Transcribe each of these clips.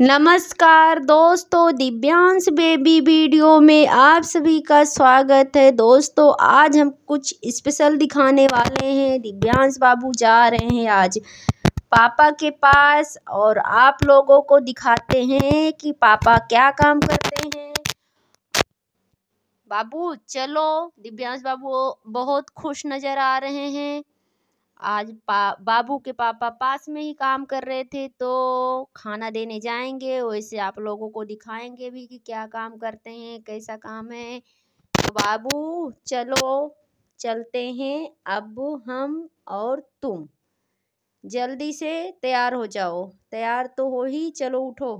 नमस्कार दोस्तों Divyansh baby video में आप सभी का स्वागत है दोस्तों आज हम कुछ स्पेशल दिखाने वाले हैं दिव्यांश बाबू जा रहे हैं आज पापा के पास और आप लोगों को दिखाते हैं कि पापा क्या काम करते हैं बाबू चलो दिव्यांश बाबू बहुत खुश नज़र आ रहे हैं आज पा बाबू के पापा पास में ही काम कर रहे थे तो खाना देने जाएंगे वैसे आप लोगों को दिखाएंगे भी कि क्या काम करते हैं कैसा काम है तो बाबू चलो चलते हैं अब हम और तुम जल्दी से तैयार हो जाओ तैयार तो हो ही चलो उठो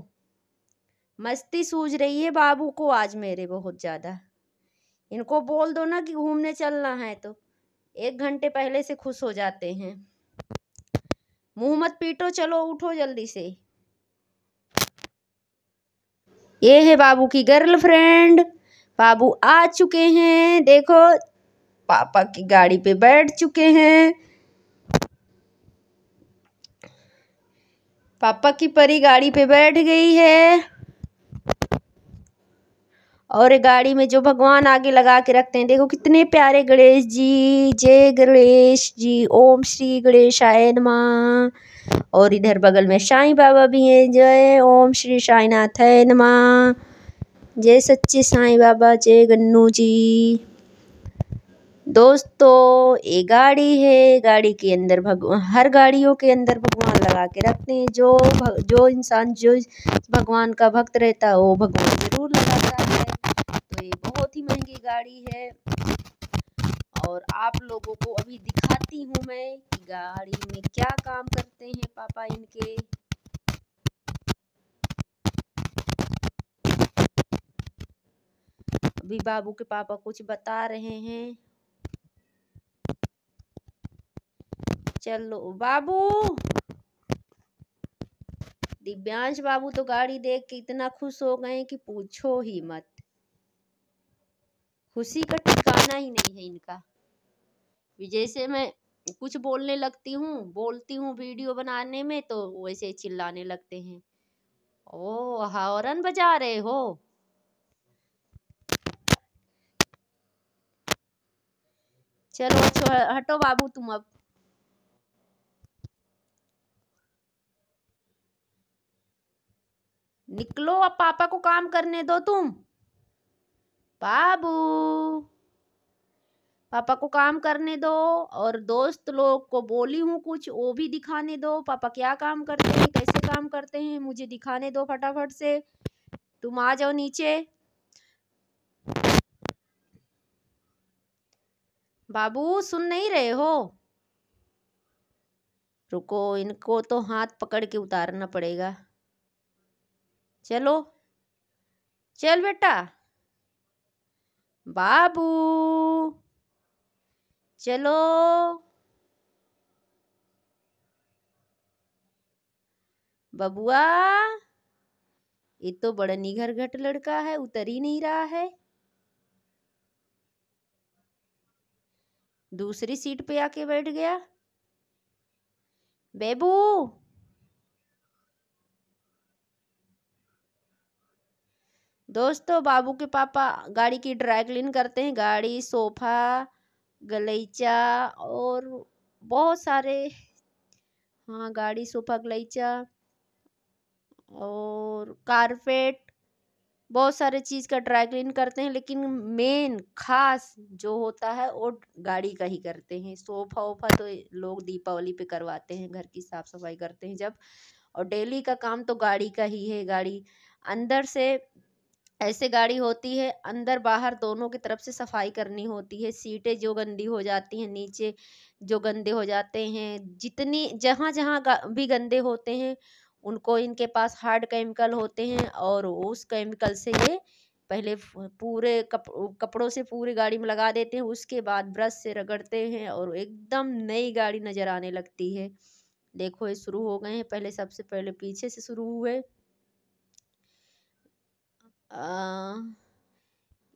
मस्ती सूझ रही है बाबू को आज मेरे बहुत ज़्यादा इनको बोल दो ना कि घूमने चलना है तो एक घंटे पहले से खुश हो जाते हैं मुंह मत पीटो चलो उठो जल्दी से ये है बाबू की गर्लफ्रेंड बाबू आ चुके हैं देखो पापा की गाड़ी पे बैठ चुके हैं पापा की परी गाड़ी पे बैठ गई है और गाड़ी में जो भगवान आगे लगा के रखते हैं देखो कितने प्यारे गणेश जी जय गणेश जी ओम श्री गणेश आय नमः और इधर बगल में साई बाबा भी हैं जय ओम श्री साईनाथ है नमा जय सच्चे साई बाबा जय गन्नू जी दोस्तों ये गाड़ी है गाड़ी के अंदर भगवान हर गाड़ियों के अंदर भगवान लगा के रखते हैं जो जो इंसान जो भगवान का भक्त रहता है वो भगवान ज़रूर लगा ये बहुत ही महंगी गाड़ी है और आप लोगों को अभी दिखाती हूँ मैं कि गाड़ी में क्या काम करते हैं पापा इनके अभी बाबू के पापा कुछ बता रहे हैं चलो बाबू दिव्यांश बाबू तो गाड़ी देख के इतना खुश हो गए कि पूछो ही मत खुशी का ठिकाना ही नहीं है इनका जैसे मैं कुछ बोलने लगती हूँ बोलती हूँ वीडियो बनाने में तो वैसे चिल्लाने लगते हैं ओ हॉर्न बजा रहे हो चलो हटो बाबू तुम अब निकलो अब पापा को काम करने दो तुम बाबू पापा को काम करने दो और दोस्त लोग को बोली हूँ कुछ वो भी दिखाने दो पापा क्या काम करते हैं कैसे काम करते हैं मुझे दिखाने दो फटाफट से तुम आ जाओ नीचे बाबू सुन नहीं रहे हो रुको इनको तो हाथ पकड़ के उतारना पड़ेगा चलो चल बेटा बाबू चलो बबुआ ये तो बड़ा निघर घट लड़का है उतर ही नहीं रहा है दूसरी सीट पे आके बैठ गया बेबू दोस्तों बाबू के पापा गाड़ी की ड्राई क्लीन करते हैं गाड़ी सोफा गलीचा और बहुत सारे हाँ गाड़ी सोफा गलीचा और कारपेट बहुत सारे चीज़ का ड्राई क्लीन करते हैं लेकिन मेन खास जो होता है वो गाड़ी का ही करते हैं सोफा वोफा तो लोग दीपावली पे करवाते हैं घर की साफ़ सफाई करते हैं जब और डेली का काम तो गाड़ी का ही है गाड़ी अंदर से ऐसे गाड़ी होती है अंदर बाहर दोनों की तरफ से सफाई करनी होती है सीटें जो गंदी हो जाती हैं नीचे जो गंदे हो जाते हैं जितनी जहाँ जहाँ भी गंदे होते हैं उनको इनके पास हार्ड केमिकल होते हैं और उस केमिकल से ये पहले पूरे कप, कपड़ों से पूरी गाड़ी में लगा देते हैं उसके बाद ब्रश से रगड़ते हैं और एकदम नई गाड़ी नज़र आने लगती है देखो ये शुरू हो गए हैं पहले सबसे पहले पीछे से शुरू हुए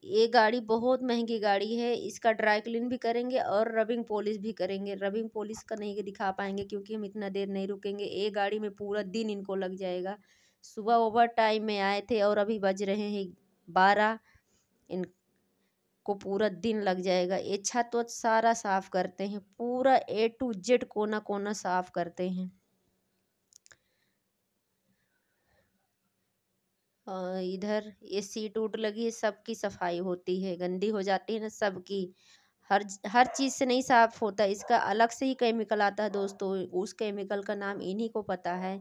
ये गाड़ी बहुत महंगी गाड़ी है इसका ड्राई क्लीन भी करेंगे और रबिंग पॉलिश भी करेंगे रबिंग पॉलिश का नहीं दिखा पाएंगे क्योंकि हम इतना देर नहीं रुकेंगे ये गाड़ी में पूरा दिन इनको लग जाएगा सुबह ओवर टाइम में आए थे और अभी बज रहे हैं बारह इन को पूरा दिन लग जाएगा ये छत तो सारा साफ़ करते हैं पूरा ए टू जेड कोना कोना साफ़ करते हैं इधर ये सीट ऊट लगी है सबकी सफाई होती है गंदी हो जाती है ना सबकी हर हर चीज़ से नहीं साफ़ होता इसका अलग से ही केमिकल आता है दोस्तों उस केमिकल का नाम इन्हीं को पता है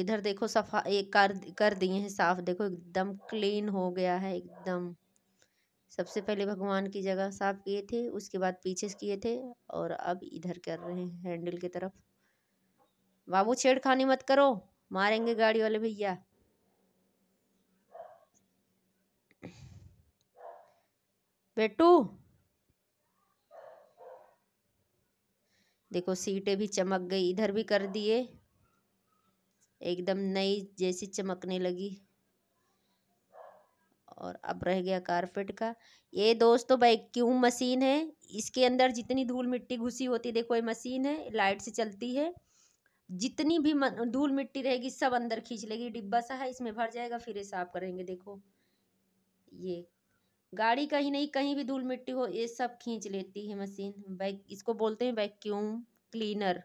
इधर देखो सफा एक कर कर दिए हैं साफ देखो एकदम क्लीन हो गया है एकदम सबसे पहले भगवान की जगह साफ किए थे उसके बाद पीछे किए थे और अब इधर कर रहे हैं हैंडल की तरफ बाबू छेड़खानी मत करो मारेंगे गाड़ी वाले भैया बेटू देखो सीटें भी चमक गई इधर भी कर दिए एकदम नई जैसी चमकने लगी और अब रह गया कारपेट का ये दोस्तों वैक्यूम मशीन है इसके अंदर जितनी धूल मिट्टी घुसी होती है देखो ये मशीन है लाइट से चलती है जितनी भी धूल मिट्टी रहेगी सब अंदर खींच लेगी डिब्बा सा है इसमें भर जाएगा फिर ये साफ करेंगे देखो ये गाड़ी कहीं नहीं कहीं भी धूल मिट्टी हो ये सब खींच लेती है मशीन वैक इसको बोलते हैं वैक्यूम क्लीनर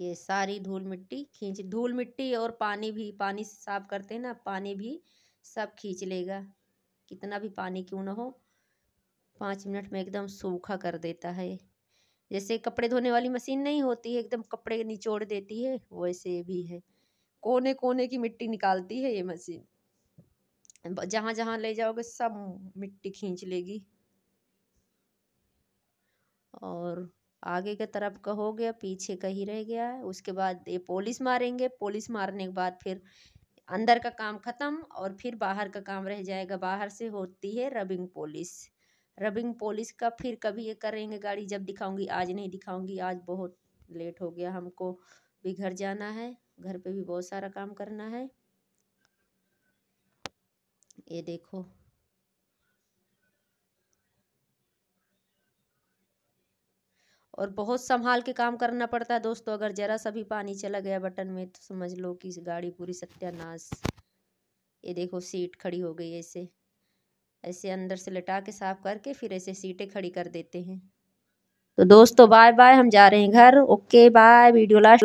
ये सारी धूल मिट्टी खींच धूल मिट्टी और पानी भी पानी से साफ करते हैं ना पानी भी सब खींच लेगा कितना भी पानी क्यों ना हो पाँच मिनट में एकदम सूखा कर देता है जैसे कपड़े धोने वाली मशीन नहीं होती है एकदम कपड़े निचोड़ देती है वैसे भी है कोने कोने की मिट्टी निकालती है ये मशीन जहाँ जहाँ ले जाओगे सब मिट्टी खींच लेगी और आगे के तरफ का हो गया पीछे का ही रह गया है उसके बाद ये पोलिस मारेंगे पोलिस मारने के बाद फिर अंदर का काम ख़त्म और फिर बाहर का काम रह जाएगा बाहर से होती है रबिंग पोलिस रबिंग पॉलिश का फिर कभी ये करेंगे गाड़ी जब दिखाऊंगी आज नहीं दिखाऊंगी आज बहुत लेट हो गया हमको भी घर जाना है घर पे भी बहुत सारा काम करना है ये देखो और बहुत संभाल के काम करना पड़ता है दोस्तों अगर ज़रा सा भी पानी चला गया बटन में तो समझ लो कि गाड़ी पूरी सत्यानाश ये देखो सीट खड़ी हो गई ऐसे ऐसे अंदर से लटा के साफ़ करके फिर ऐसे सीटें खड़ी कर देते हैं तो दोस्तों बाय बाय हम जा रहे हैं घर ओके बाय वीडियो लास्ट